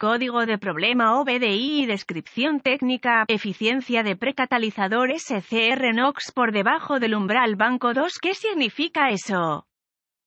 Código de problema OBDI y descripción técnica, eficiencia de precatalizador SCR NOx por debajo del umbral banco 2. ¿Qué significa eso?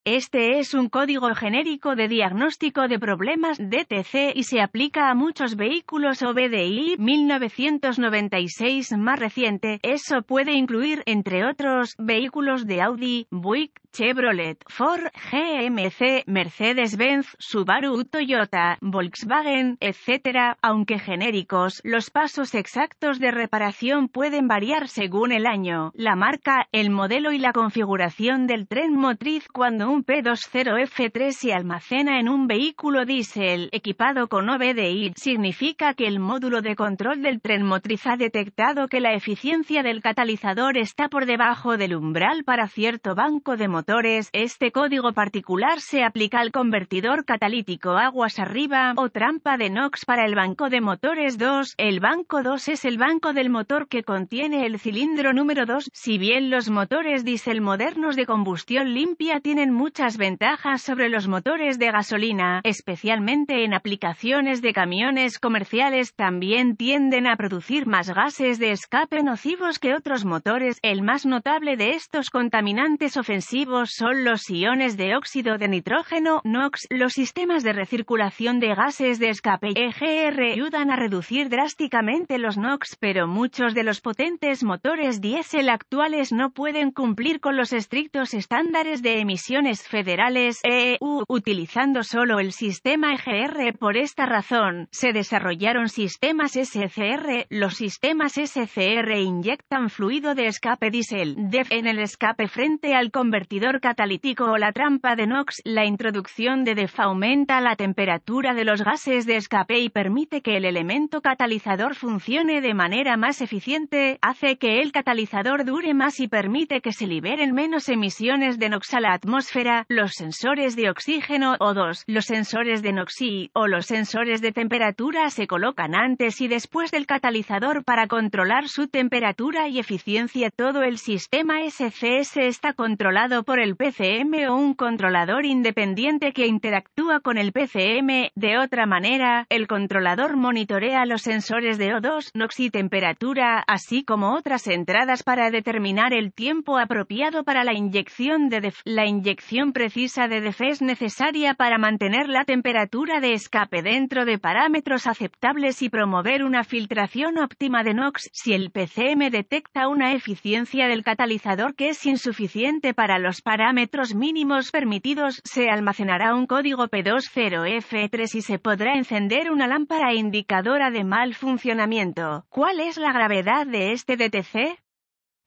Este es un código genérico de diagnóstico de problemas DTC y se aplica a muchos vehículos OBDI 1996 más reciente. Eso puede incluir, entre otros, vehículos de Audi, Buick, Chevrolet, Ford, GMC, Mercedes-Benz, Subaru, Toyota, Volkswagen, etc. Aunque genéricos, los pasos exactos de reparación pueden variar según el año, la marca, el modelo y la configuración del tren motriz cuando un P20F3 se almacena en un vehículo diésel equipado con OBDI, significa que el módulo de control del tren motriz ha detectado que la eficiencia del catalizador está por debajo del umbral para cierto banco de motores este código particular se aplica al convertidor catalítico aguas arriba o trampa de NOx para el banco de motores 2. El banco 2 es el banco del motor que contiene el cilindro número 2. Si bien los motores diésel modernos de combustión limpia tienen muchas ventajas sobre los motores de gasolina, especialmente en aplicaciones de camiones comerciales, también tienden a producir más gases de escape nocivos que otros motores. El más notable de estos contaminantes ofensivos son los iones de óxido de nitrógeno, NOx. Los sistemas de recirculación de gases de escape EGR ayudan a reducir drásticamente los NOx, pero muchos de los potentes motores diésel actuales no pueden cumplir con los estrictos estándares de emisiones federales EU, utilizando solo el sistema EGR. Por esta razón, se desarrollaron sistemas SCR. Los sistemas SCR inyectan fluido de escape diésel DEF en el escape frente al convertidor catalítico o la trampa de NOx. La introducción de DEF aumenta la temperatura de los gases de escape y permite que el elemento catalizador funcione de manera más eficiente, hace que el catalizador dure más y permite que se liberen menos emisiones de NOx a la atmósfera. Los sensores de oxígeno o dos los sensores de y o los sensores de temperatura se colocan antes y después del catalizador para controlar su temperatura y eficiencia. Todo el sistema SCS está controlado por el PCM o un controlador independiente que interactúa con el PCM. De otra manera, el controlador monitorea los sensores de O2, NOx y temperatura, así como otras entradas para determinar el tiempo apropiado para la inyección de DEF. La inyección precisa de DEF es necesaria para mantener la temperatura de escape dentro de parámetros aceptables y promover una filtración óptima de NOx. Si el PCM detecta una eficiencia del catalizador que es insuficiente para los parámetros mínimos permitidos, se almacenará un código P20F3 y se podrá encender una lámpara indicadora de mal funcionamiento. ¿Cuál es la gravedad de este DTC?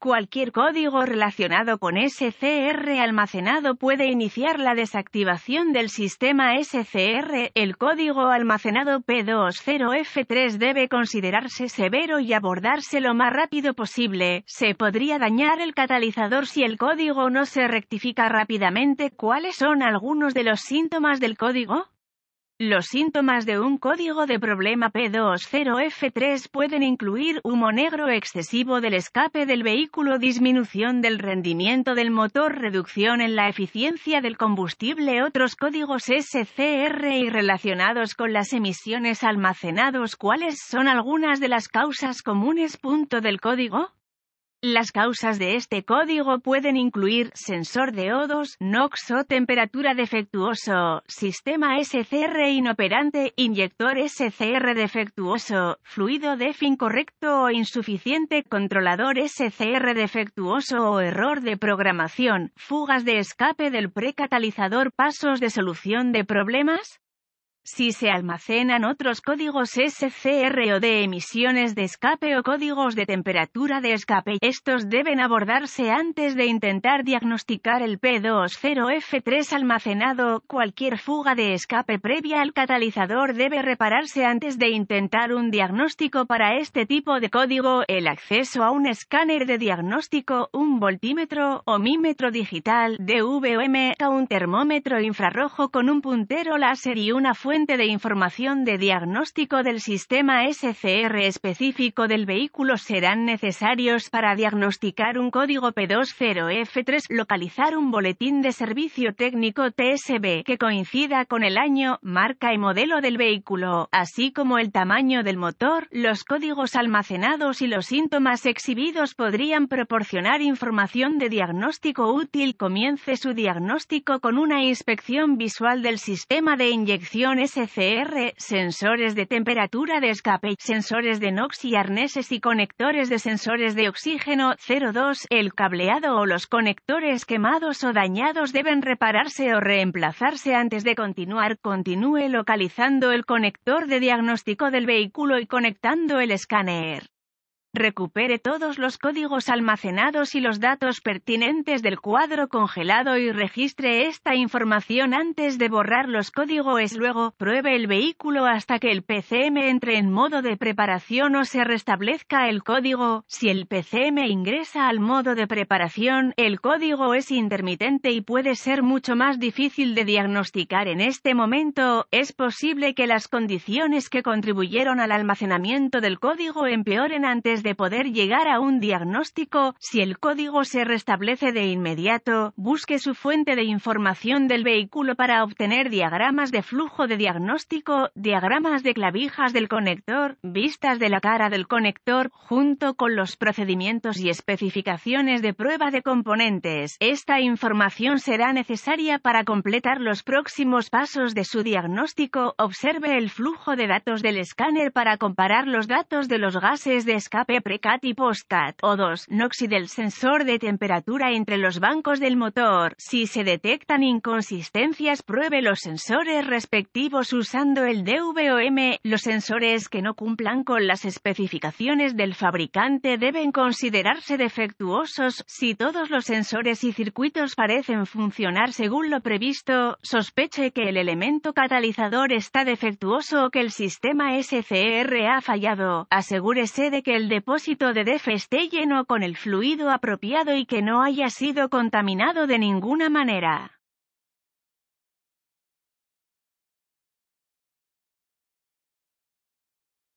Cualquier código relacionado con SCR almacenado puede iniciar la desactivación del sistema SCR. El código almacenado P20F3 debe considerarse severo y abordarse lo más rápido posible. Se podría dañar el catalizador si el código no se rectifica rápidamente. ¿Cuáles son algunos de los síntomas del código? Los síntomas de un código de problema P20F3 pueden incluir humo negro excesivo del escape del vehículo, disminución del rendimiento del motor, reducción en la eficiencia del combustible, otros códigos SCR y relacionados con las emisiones almacenados. ¿Cuáles son algunas de las causas comunes? Punto del código. Las causas de este código pueden incluir sensor de O2, NOx o temperatura defectuoso, sistema SCR inoperante, inyector SCR defectuoso, fluido DEF incorrecto o insuficiente, controlador SCR defectuoso o error de programación, fugas de escape del precatalizador, pasos de solución de problemas, si se almacenan otros códigos SCR o de emisiones de escape o códigos de temperatura de escape, estos deben abordarse antes de intentar diagnosticar el P20F3 almacenado. Cualquier fuga de escape previa al catalizador debe repararse antes de intentar un diagnóstico para este tipo de código. El acceso a un escáner de diagnóstico, un voltímetro o mímetro digital, DVM, a un termómetro infrarrojo con un puntero láser y una fuente de información de diagnóstico del sistema SCR específico del vehículo serán necesarios para diagnosticar un código P20F3, localizar un boletín de servicio técnico TSB que coincida con el año, marca y modelo del vehículo, así como el tamaño del motor, los códigos almacenados y los síntomas exhibidos podrían proporcionar información de diagnóstico útil. Comience su diagnóstico con una inspección visual del sistema de inyecciones SCR, sensores de temperatura de escape, sensores de NOx y arneses y conectores de sensores de oxígeno, 02, el cableado o los conectores quemados o dañados deben repararse o reemplazarse antes de continuar, continúe localizando el conector de diagnóstico del vehículo y conectando el escáner. Recupere todos los códigos almacenados y los datos pertinentes del cuadro congelado y registre esta información antes de borrar los códigos. Luego, pruebe el vehículo hasta que el PCM entre en modo de preparación o se restablezca el código. Si el PCM ingresa al modo de preparación, el código es intermitente y puede ser mucho más difícil de diagnosticar en este momento. Es posible que las condiciones que contribuyeron al almacenamiento del código empeoren antes de poder llegar a un diagnóstico, si el código se restablece de inmediato, busque su fuente de información del vehículo para obtener diagramas de flujo de diagnóstico, diagramas de clavijas del conector, vistas de la cara del conector, junto con los procedimientos y especificaciones de prueba de componentes. Esta información será necesaria para completar los próximos pasos de su diagnóstico. Observe el flujo de datos del escáner para comparar los datos de los gases de escape PreCat y PostCat, o 2. NOxI del sensor de temperatura entre los bancos del motor. Si se detectan inconsistencias, pruebe los sensores respectivos usando el DVOM. Los sensores que no cumplan con las especificaciones del fabricante deben considerarse defectuosos. Si todos los sensores y circuitos parecen funcionar según lo previsto, sospeche que el elemento catalizador está defectuoso o que el sistema SCR ha fallado. Asegúrese de que el depósito de DEF esté lleno con el fluido apropiado y que no haya sido contaminado de ninguna manera.